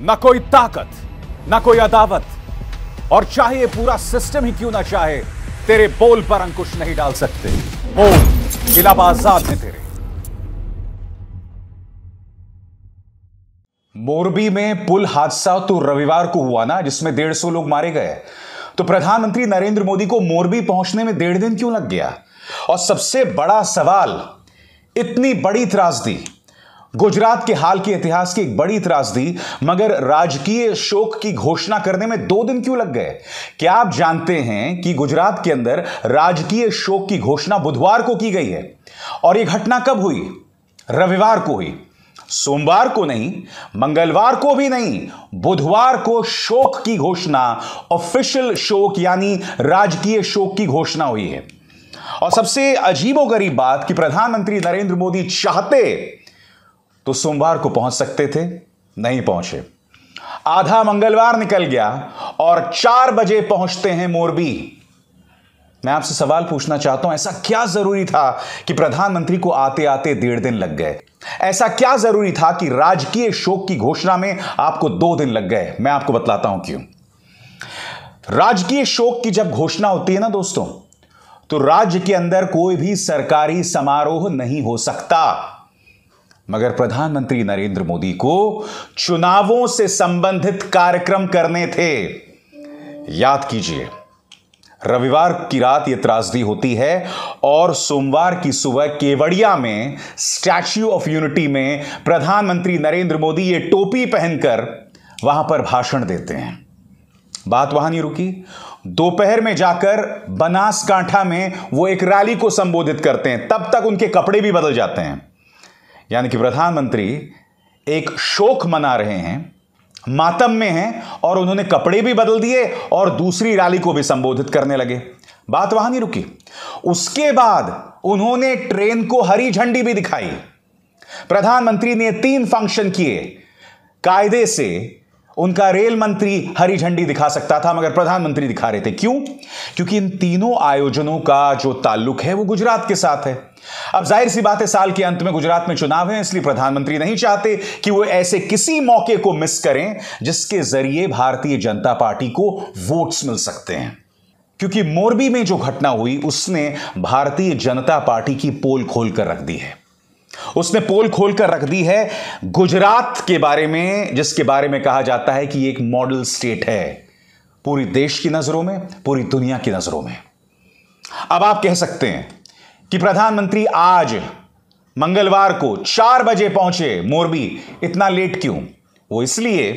ना कोई ताकत ना कोई अदावत और चाहे पूरा सिस्टम ही क्यों ना चाहे तेरे बोल पर अंकुश नहीं डाल सकते बोल इलाबाजाद में तेरे मोरबी में पुल हादसा तो रविवार को हुआ ना जिसमें डेढ़ सौ लोग मारे गए तो प्रधानमंत्री नरेंद्र मोदी को मोरबी पहुंचने में डेढ़ दिन क्यों लग गया और सबसे बड़ा सवाल इतनी बड़ी त्रासदी गुजरात के हाल के इतिहास की एक बड़ी त्रासदी मगर राजकीय शोक की घोषणा करने में दो दिन क्यों लग गए क्या आप जानते हैं कि गुजरात के अंदर राजकीय शोक की घोषणा बुधवार को की गई है और यह घटना कब हुई रविवार को हुई सोमवार को नहीं मंगलवार को भी नहीं बुधवार को शोक की घोषणा ऑफिशियल शोक यानी राजकीय शोक की घोषणा हुई है और सबसे अजीबोगरीब बात कि प्रधानमंत्री नरेंद्र मोदी चाहते तो सोमवार को पहुंच सकते थे नहीं पहुंचे आधा मंगलवार निकल गया और चार बजे पहुंचते हैं मोरबी मैं आपसे सवाल पूछना चाहता हूं ऐसा क्या जरूरी था कि प्रधानमंत्री को आते आते डेढ़ दिन लग गए ऐसा क्या जरूरी था कि राजकीय शोक की घोषणा में आपको दो दिन लग गए मैं आपको बतलाता हूं क्यों राजकीय शोक की जब घोषणा होती है ना दोस्तों तो राज्य के अंदर कोई भी सरकारी समारोह नहीं हो सकता मगर प्रधानमंत्री नरेंद्र मोदी को चुनावों से संबंधित कार्यक्रम करने थे याद कीजिए रविवार की रात यह त्रासदी होती है और सोमवार की सुबह केवड़िया में स्टैच्यू ऑफ यूनिटी में प्रधानमंत्री नरेंद्र मोदी ये टोपी पहनकर वहां पर भाषण देते हैं बात वहां नहीं रुकी दोपहर में जाकर बनासकांठा में वो एक रैली को संबोधित करते हैं तब तक उनके कपड़े भी बदल जाते हैं यानी कि प्रधानमंत्री एक शोक मना रहे हैं मातम में हैं और उन्होंने कपड़े भी बदल दिए और दूसरी रैली को भी संबोधित करने लगे बात वहां नहीं रुकी उसके बाद उन्होंने ट्रेन को हरी झंडी भी दिखाई प्रधानमंत्री ने तीन फंक्शन किए कायदे से उनका रेल मंत्री हरी झंडी दिखा सकता था मगर प्रधानमंत्री दिखा रहे थे क्यों क्योंकि इन तीनों आयोजनों का जो ताल्लुक है वो गुजरात के साथ है अब जाहिर सी बात है साल के अंत में गुजरात में चुनाव है इसलिए प्रधानमंत्री नहीं चाहते कि वो ऐसे किसी मौके को मिस करें जिसके जरिए भारतीय जनता पार्टी को वोट्स मिल सकते हैं क्योंकि मोरबी में जो घटना हुई उसने भारतीय जनता पार्टी की पोल खोल कर रख दी है उसने पोल खोलकर रख दी है गुजरात के बारे में जिसके बारे में कहा जाता है कि एक मॉडल स्टेट है पूरी देश की नजरों में पूरी दुनिया की नजरों में अब आप कह सकते हैं कि प्रधानमंत्री आज मंगलवार को चार बजे पहुंचे मोरबी इतना लेट क्यों वो इसलिए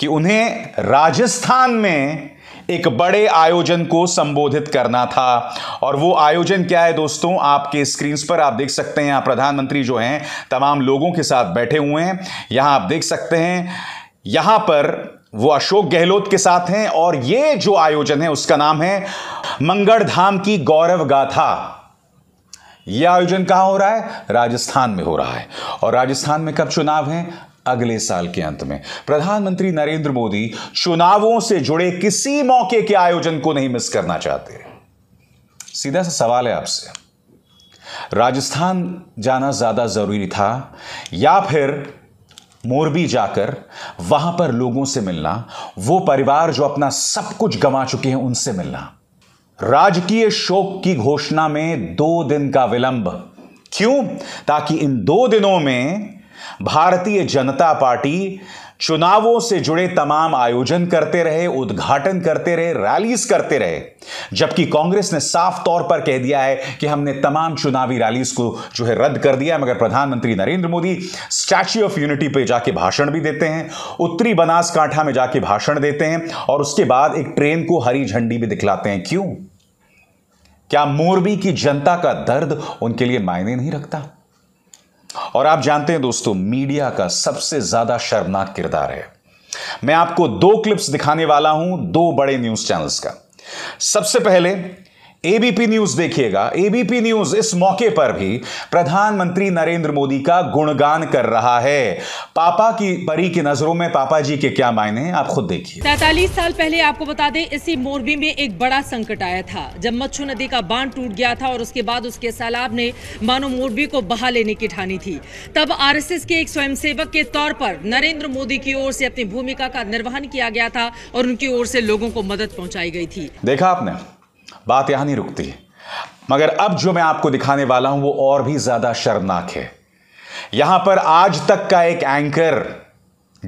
कि उन्हें राजस्थान में एक बड़े आयोजन को संबोधित करना था और वो आयोजन क्या है दोस्तों आपके स्क्रीन पर आप देख सकते हैं प्रधानमंत्री जो हैं तमाम लोगों के साथ बैठे हुए हैं यहां आप देख सकते हैं यहां पर वो अशोक गहलोत के साथ हैं और ये जो आयोजन है उसका नाम है मंगड़ धाम की गौरव गाथा यह आयोजन कहां हो रहा है राजस्थान में हो रहा है और राजस्थान में कब चुनाव है अगले साल के अंत में प्रधानमंत्री नरेंद्र मोदी चुनावों से जुड़े किसी मौके के आयोजन को नहीं मिस करना चाहते सीधा सा सवाल है आपसे राजस्थान जाना ज्यादा जरूरी था या फिर मोरबी जाकर वहां पर लोगों से मिलना वो परिवार जो अपना सब कुछ गंवा चुके हैं उनसे मिलना राजकीय शोक की घोषणा में दो दिन का विलंब क्यों ताकि इन दो दिनों में भारतीय जनता पार्टी चुनावों से जुड़े तमाम आयोजन करते रहे उद्घाटन करते रहे रैलीज करते रहे जबकि कांग्रेस ने साफ तौर पर कह दिया है कि हमने तमाम चुनावी रैलीज को जो है रद्द कर दिया मगर प्रधानमंत्री Narendra Modi statue of unity पे जाके भाषण भी देते हैं उत्तरी बनासकांठा में जाके भाषण देते हैं और उसके बाद एक ट्रेन को हरी झंडी भी दिखलाते हैं क्यों क्या मोरबी की जनता का दर्द उनके लिए मायने नहीं रखता और आप जानते हैं दोस्तों मीडिया का सबसे ज्यादा शर्मनाक किरदार है मैं आपको दो क्लिप्स दिखाने वाला हूं दो बड़े न्यूज चैनल्स का सबसे पहले एबीपी न्यूज देखिएगा एबीपी न्यूज इस मौके पर भी प्रधानमंत्री नरेंद्र मोदी का गुणगान कर रहा है पापा की परी की नजरों में पापा जी के क्या मायने हैं आप खुद देखिए तैतालीस साल पहले आपको बता दें इसी मोरबी में एक बड़ा संकट आया था जब मच्छू नदी का बांध टूट गया था और उसके बाद उसके सैलाब ने मानो मोरबी को बहा लेने की ठानी थी तब आर के एक स्वयं के तौर पर नरेंद्र मोदी की ओर से अपनी भूमिका का निर्वहन किया गया था और उनकी ओर से लोगों को मदद पहुंचाई गई थी देखा आपने बात यहां नहीं रुकती है मगर अब जो मैं आपको दिखाने वाला हूं वो और भी ज्यादा शर्मनाक है यहां पर आज तक का एक एंकर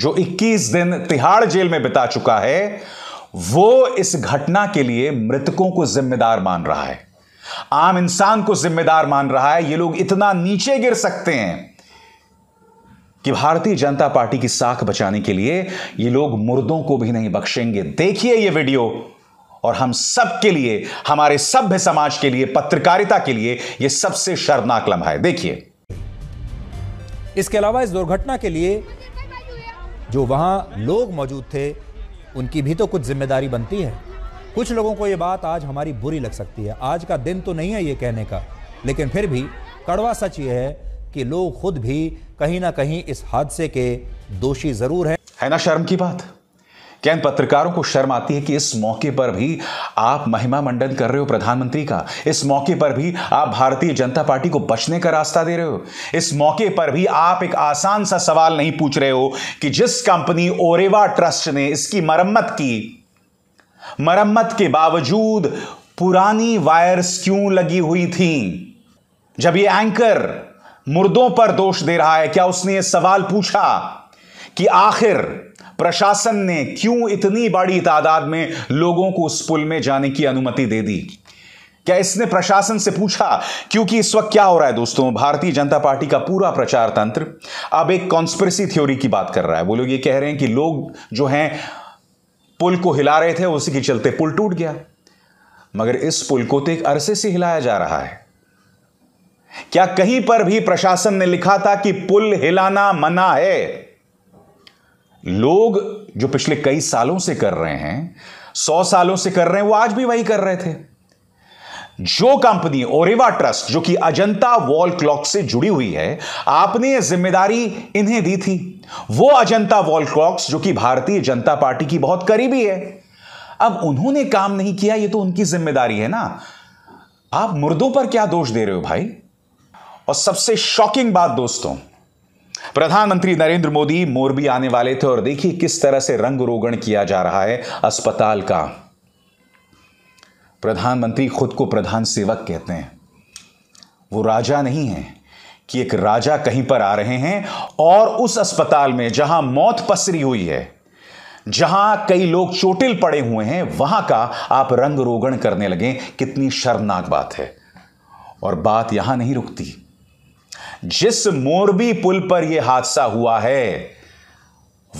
जो 21 दिन तिहाड़ जेल में बिता चुका है वो इस घटना के लिए मृतकों को जिम्मेदार मान रहा है आम इंसान को जिम्मेदार मान रहा है ये लोग इतना नीचे गिर सकते हैं कि भारतीय जनता पार्टी की साख बचाने के लिए ये लोग मुर्दों को भी नहीं बख्शेंगे देखिए ये वीडियो और हम सब के लिए हमारे सभ्य समाज के लिए पत्रकारिता के लिए यह सबसे शर्मनाक लम्हा है देखिए इसके अलावा इस दुर्घटना के लिए जो वहां लोग मौजूद थे उनकी भी तो कुछ जिम्मेदारी बनती है कुछ लोगों को ये बात आज हमारी बुरी लग सकती है आज का दिन तो नहीं है ये कहने का लेकिन फिर भी कड़वा सच ये है कि लोग खुद भी कहीं ना कहीं इस हादसे के दोषी जरूर हैं है ना शर्म की बात कैन पत्रकारों को शर्म आती है कि इस मौके पर भी आप महिमा मंडन कर रहे हो प्रधानमंत्री का इस मौके पर भी आप भारतीय जनता पार्टी को बचने का रास्ता दे रहे हो इस मौके पर भी आप एक आसान सा सवाल नहीं पूछ रहे हो कि जिस कंपनी ओरेवा ट्रस्ट ने इसकी मरम्मत की मरम्मत के बावजूद पुरानी वायर्स क्यों लगी हुई थी जब ये एंकर मुर्दों पर दोष दे रहा है क्या उसने यह सवाल पूछा कि आखिर प्रशासन ने क्यों इतनी बड़ी तादाद में लोगों को उस पुल में जाने की अनुमति दे दी क्या इसने प्रशासन से पूछा क्योंकि इस वक्त क्या हो रहा है दोस्तों भारतीय जनता पार्टी का पूरा प्रचार तंत्र अब एक कॉन्स्परेसी थ्योरी की बात कर रहा है वो लोग ये कह रहे हैं कि लोग जो हैं पुल को हिला रहे थे उसी के चलते पुल टूट गया मगर इस पुल को तो एक अरसे से हिलाया जा रहा है क्या कहीं पर भी प्रशासन ने लिखा था कि पुल हिलाना मना है लोग जो पिछले कई सालों से कर रहे हैं सौ सालों से कर रहे हैं वो आज भी वही कर रहे थे जो कंपनी ओरेवा ट्रस्ट जो कि अजंता वॉल क्लॉक से जुड़ी हुई है आपने यह जिम्मेदारी इन्हें दी थी वो अजंता वॉल क्लॉक्स जो कि भारतीय जनता पार्टी की बहुत करीबी है अब उन्होंने काम नहीं किया ये तो उनकी जिम्मेदारी है ना आप मुर्दों पर क्या दोष दे रहे हो भाई और सबसे शॉकिंग बात दोस्तों प्रधानमंत्री नरेंद्र मोदी मोरबी आने वाले थे और देखिए किस तरह से रंग रोगण किया जा रहा है अस्पताल का प्रधानमंत्री खुद को प्रधान सेवक कहते हैं वो राजा नहीं है कि एक राजा कहीं पर आ रहे हैं और उस अस्पताल में जहां मौत पसरी हुई है जहां कई लोग चोटिल पड़े हुए हैं वहां का आप रंग रोगण करने लगे कितनी शर्मनाक बात है और बात यहां नहीं रुकती जिस मोरबी पुल पर यह हादसा हुआ है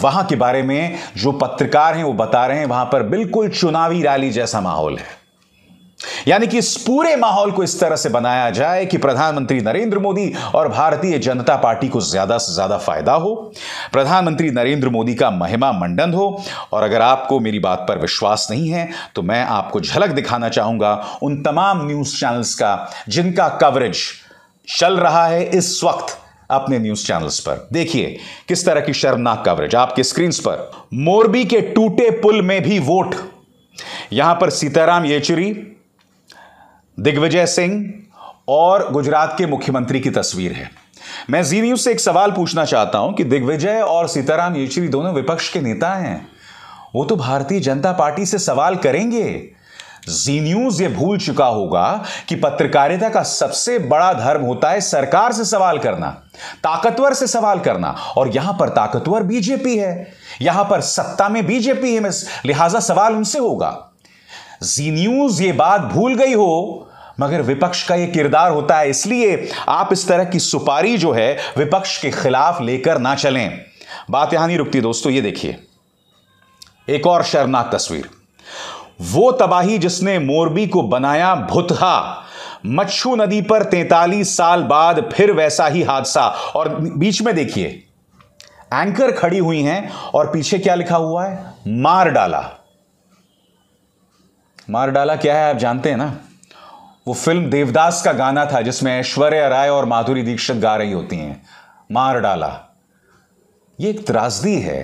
वहां के बारे में जो पत्रकार हैं वो बता रहे हैं वहां पर बिल्कुल चुनावी रैली जैसा माहौल है यानी कि इस पूरे माहौल को इस तरह से बनाया जाए कि प्रधानमंत्री नरेंद्र मोदी और भारतीय जनता पार्टी को ज्यादा से ज्यादा फायदा हो प्रधानमंत्री नरेंद्र मोदी का महिमा मंडन हो और अगर आपको मेरी बात पर विश्वास नहीं है तो मैं आपको झलक दिखाना चाहूंगा उन तमाम न्यूज चैनल्स का जिनका कवरेज चल रहा है इस वक्त अपने न्यूज चैनल्स पर देखिए किस तरह की शर्मनाक कवरेज आपके स्क्रीन पर मोरबी के टूटे पुल में भी वोट यहां पर सीताराम येचुरी दिग्विजय सिंह और गुजरात के मुख्यमंत्री की तस्वीर है मैं जी न्यूज से एक सवाल पूछना चाहता हूं कि दिग्विजय और सीताराम येचुरी दोनों विपक्ष के नेता हैं वो तो भारतीय जनता पार्टी से सवाल करेंगे जी न्यूज ये भूल चुका होगा कि पत्रकारिता का सबसे बड़ा धर्म होता है सरकार से सवाल करना ताकतवर से सवाल करना और यहां पर ताकतवर बीजेपी है यहां पर सत्ता में बीजेपी है लिहाजा सवाल उनसे होगा जी न्यूज ये बात भूल गई हो मगर विपक्ष का यह किरदार होता है इसलिए आप इस तरह की सुपारी जो है विपक्ष के खिलाफ लेकर ना चलें बात यहां नहीं रुकती दोस्तों ये देखिए एक और शर्मनाक तस्वीर वो तबाही जिसने मोरबी को बनाया भुतहा मच्छू नदी पर 43 साल बाद फिर वैसा ही हादसा और बीच में देखिए एंकर खड़ी हुई हैं और पीछे क्या लिखा हुआ है मार डाला मार डाला क्या है आप जानते हैं ना वो फिल्म देवदास का गाना था जिसमें ऐश्वर्या राय और माधुरी दीक्षित गा रही होती हैं मार डाला ये एक त्रासदी है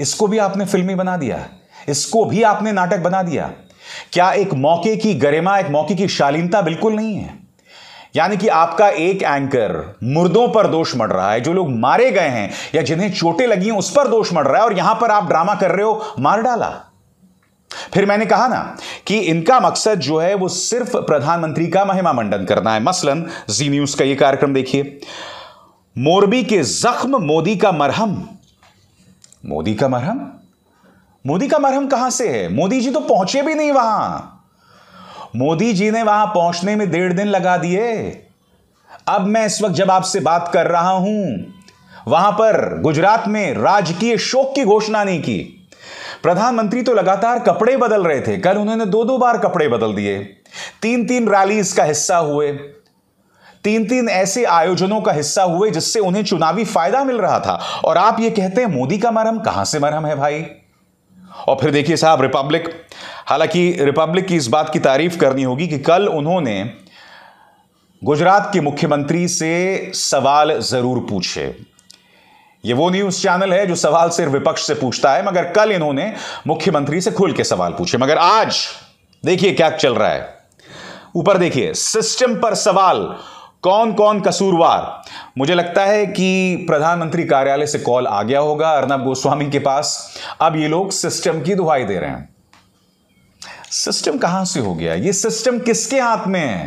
इसको भी आपने फिल्मी बना दिया इसको भी आपने नाटक बना दिया क्या एक मौके की गरिमा एक मौके की शालीनता बिल्कुल नहीं है यानी कि आपका एक एंकर मुर्दों पर दोष मढ़ रहा है जो लोग मारे गए हैं या जिन्हें चोटें लगी हैं उस पर दोष मढ़ रहा है और यहां पर आप ड्रामा कर रहे हो मार डाला फिर मैंने कहा ना कि इनका मकसद जो है वो सिर्फ प्रधानमंत्री का महिमा मंडन करना है मसलन जी न्यूज का ये कार्यक्रम देखिए मोरबी के जख्म मोदी का मरहम मोदी का मरहम मोदी का मरहम कहां से है मोदी जी तो पहुंचे भी नहीं वहां मोदी जी ने वहां पहुंचने में डेढ़ दिन लगा दिए अब मैं इस वक्त जब आपसे बात कर रहा हूं वहां पर गुजरात में राजकीय शोक की घोषणा नहीं की प्रधानमंत्री तो लगातार कपड़े बदल रहे थे कल उन्होंने दो दो बार कपड़े बदल दिए तीन तीन रैलीज का हिस्सा हुए तीन तीन ऐसे आयोजनों का हिस्सा हुए जिससे उन्हें चुनावी फायदा मिल रहा था और आप ये कहते हैं मोदी का मरहम कहां से मरहम है भाई और फिर देखिए साहब रिपब्लिक हालांकि रिपब्लिक की इस बात की तारीफ करनी होगी कि कल उन्होंने गुजरात के मुख्यमंत्री से सवाल जरूर पूछे ये वो न्यूज चैनल है जो सवाल सिर्फ विपक्ष से पूछता है मगर कल इन्होंने मुख्यमंत्री से खुल के सवाल पूछे मगर आज देखिए क्या चल रहा है ऊपर देखिए सिस्टम पर सवाल कौन कौन कसूरवार मुझे लगता है कि प्रधानमंत्री कार्यालय से कॉल आ गया होगा अर्नब गोस्वामी के पास अब ये लोग सिस्टम की दुहाई दे रहे हैं सिस्टम कहां से हो गया ये सिस्टम किसके हाथ में है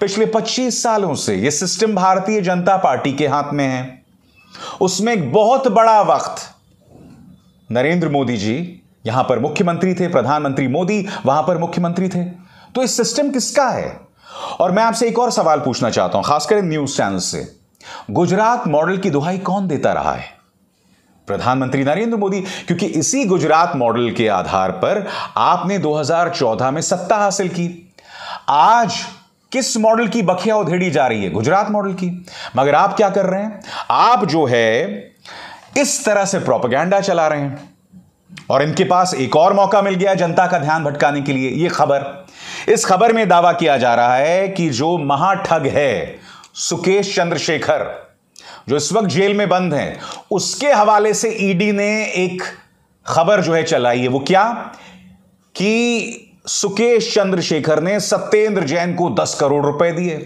पिछले 25 सालों से यह सिस्टम भारतीय जनता पार्टी के हाथ में है उसमें एक बहुत बड़ा वक्त नरेंद्र मोदी जी यहां पर मुख्यमंत्री थे प्रधानमंत्री मोदी वहां पर मुख्यमंत्री थे तो इस सिस्टम किसका है और मैं आपसे एक और सवाल पूछना चाहता हूं खासकर न्यूज चैनल से गुजरात मॉडल की दुहाई कौन देता रहा है प्रधानमंत्री नरेंद्र मोदी क्योंकि इसी गुजरात मॉडल के आधार पर आपने 2014 में सत्ता हासिल की आज किस मॉडल की बखिया उधेड़ी जा रही है गुजरात मॉडल की मगर आप क्या कर रहे हैं आप जो है इस तरह से प्रोपागैंडा चला रहे हैं और इनके पास एक और मौका मिल गया जनता का ध्यान भटकाने के लिए यह खबर इस खबर में दावा किया जा रहा है कि जो महाठग है सुकेश चंद्रशेखर जो इस वक्त जेल में बंद हैं उसके हवाले से ईडी ने एक खबर जो है चलाई है वो क्या कि सुकेश चंद्रशेखर ने सत्येंद्र जैन को दस करोड़ रुपए दिए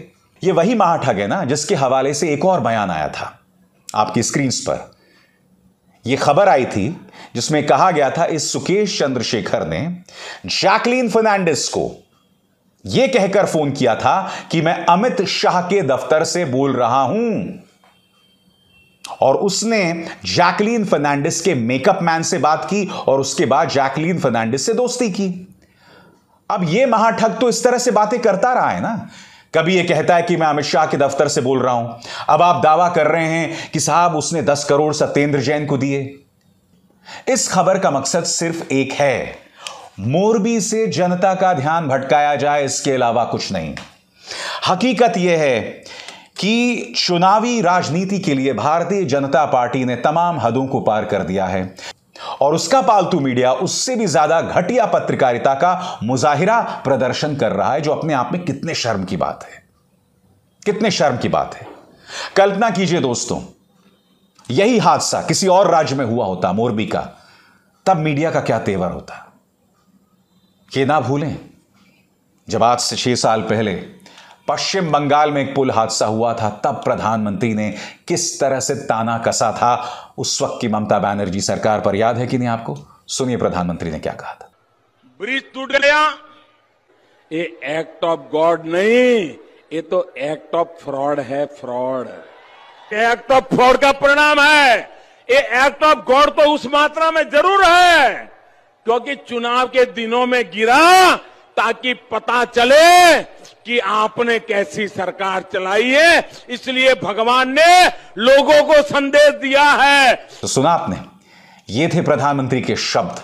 ये वही महाठग है ना जिसके हवाले से एक और बयान आया था आपकी स्क्रीन पर यह खबर आई थी जिसमें कहा गया था इस सुकेश चंद्रशेखर ने जैकलीन फर्नांडिस को यह कहकर फोन किया था कि मैं अमित शाह के दफ्तर से बोल रहा हूं और उसने जैकलीन फर्नांडिस के मेकअप मैन से बात की और उसके बाद जैकलीन फर्नांडिस से दोस्ती की अब यह महाठग तो इस तरह से बातें करता रहा है ना कभी ये कहता है कि मैं अमित शाह के दफ्तर से बोल रहा हूं अब आप दावा कर रहे हैं कि साहब उसने दस करोड़ सत्येंद्र जैन को दिए इस खबर का मकसद सिर्फ एक है मोरबी से जनता का ध्यान भटकाया जाए इसके अलावा कुछ नहीं हकीकत यह है कि चुनावी राजनीति के लिए भारतीय जनता पार्टी ने तमाम हदों को पार कर दिया है और उसका पालतू मीडिया उससे भी ज्यादा घटिया पत्रकारिता का मुजाहिरा प्रदर्शन कर रहा है जो अपने आप में कितने शर्म की बात है कितने शर्म की बात है कल्पना कीजिए दोस्तों यही हादसा किसी और राज्य में हुआ होता मोरबी का तब मीडिया का क्या तेवर होता ये ना भूलें जब आज से छह साल पहले पश्चिम बंगाल में एक पुल हादसा हुआ था तब प्रधानमंत्री ने किस तरह से ताना कसा था उस वक्त की ममता बनर्जी सरकार पर याद है कि नहीं आपको सुनिए प्रधानमंत्री ने क्या कहा था ब्रिज टूट गया ये एक्ट ऑफ गॉड नहीं ये तो एक्ट ऑफ फ्रॉड है फ्रॉड एक्ट ऑफ फ्रॉड का परिणाम है ये एक्ट ऑफ गॉड तो उस मात्रा में जरूर है क्योंकि चुनाव के दिनों में गिरा ताकि पता चले कि आपने कैसी सरकार चलाई है इसलिए भगवान ने लोगों को संदेश दिया है तो सुना आपने ये थे प्रधानमंत्री के शब्द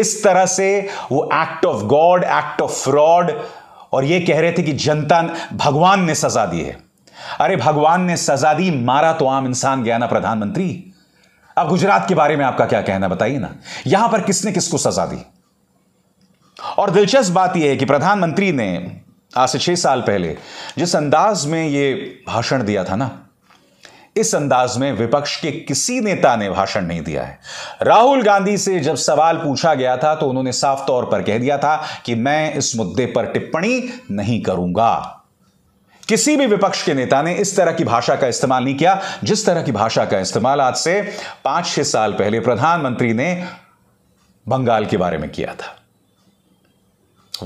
इस तरह से वो act of God act of fraud और ये कह रहे थे कि जनता भगवान ने सजा दी है अरे भगवान ने सजा दी मारा तो आम इंसान गया ना प्रधानमंत्री अब गुजरात के बारे में आपका क्या कहना बताइए ना यहां पर किसने किसको सजा दी और दिलचस्प बात यह है कि प्रधानमंत्री ने आज से छह साल पहले जिस अंदाज में यह भाषण दिया था ना इस अंदाज में विपक्ष के किसी नेता ने भाषण नहीं दिया है राहुल गांधी से जब सवाल पूछा गया था तो उन्होंने साफ तौर पर कह दिया था कि मैं इस मुद्दे पर टिप्पणी नहीं करूंगा किसी भी विपक्ष के नेता ने इस तरह की भाषा का इस्तेमाल नहीं किया जिस तरह की भाषा का इस्तेमाल आज से पांच छह साल पहले प्रधानमंत्री ने बंगाल के बारे में किया था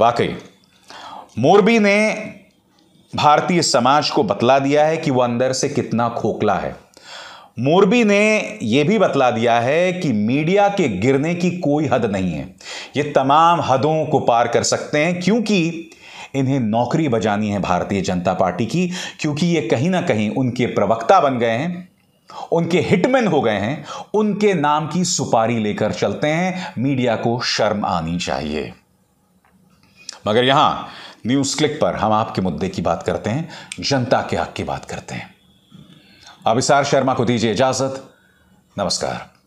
वाकई मोरबी ने भारतीय समाज को बतला दिया है कि वह अंदर से कितना खोखला है मोरबी ने यह भी बतला दिया है कि मीडिया के गिरने की कोई हद नहीं है ये तमाम हदों को पार कर सकते हैं क्योंकि इन्हें नौकरी बजानी है भारतीय जनता पार्टी की क्योंकि ये कहीं ना कहीं उनके प्रवक्ता बन गए हैं उनके हिटमैन हो गए हैं उनके नाम की सुपारी लेकर चलते हैं मीडिया को शर्म आनी चाहिए मगर यहां न्यूज क्लिक पर हम आपके मुद्दे की बात करते हैं जनता के हक की बात करते हैं अभिसार शर्मा को दीजिए इजाजत नमस्कार